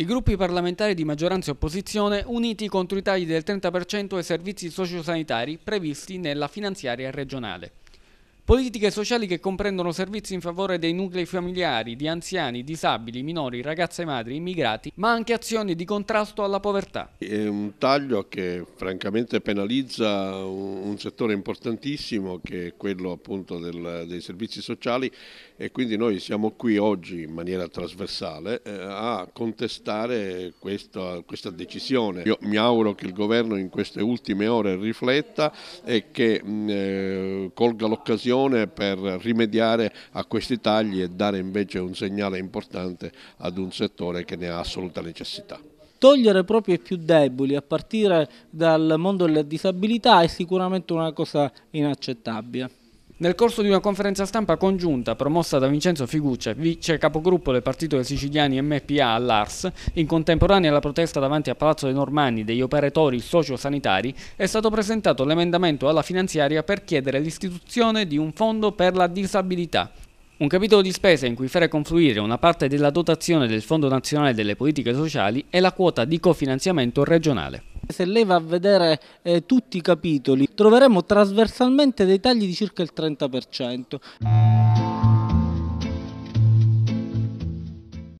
I gruppi parlamentari di maggioranza e opposizione uniti contro i tagli del 30% ai servizi sociosanitari previsti nella finanziaria regionale. Politiche sociali che comprendono servizi in favore dei nuclei familiari, di anziani, disabili, minori, ragazze madri, immigrati, ma anche azioni di contrasto alla povertà. È un taglio che francamente penalizza un settore importantissimo che è quello appunto del, dei servizi sociali e quindi noi siamo qui oggi in maniera trasversale eh, a contestare questa, questa decisione. Io mi auguro che il governo in queste ultime ore rifletta e che mh, mm, eh, colga l'occasione soluzione per rimediare a questi tagli e dare invece un segnale importante ad un settore che ne ha assoluta necessità togliere proprio i più deboli a partire dal mondo della disabilità è sicuramente una cosa inaccettabile. Nel corso di una conferenza stampa congiunta promossa da Vincenzo Figuccia, vice capogruppo del partito dei siciliani MPA all'ARS, in contemporanea alla protesta davanti a Palazzo dei Normanni degli operatori sociosanitari, è stato presentato l'emendamento alla finanziaria per chiedere l'istituzione di un fondo per la disabilità, un capitolo di spesa in cui fare confluire una parte della dotazione del Fondo Nazionale delle Politiche Sociali e la quota di cofinanziamento regionale. Se lei va a vedere eh, tutti i capitoli troveremo trasversalmente dei tagli di circa il 30%.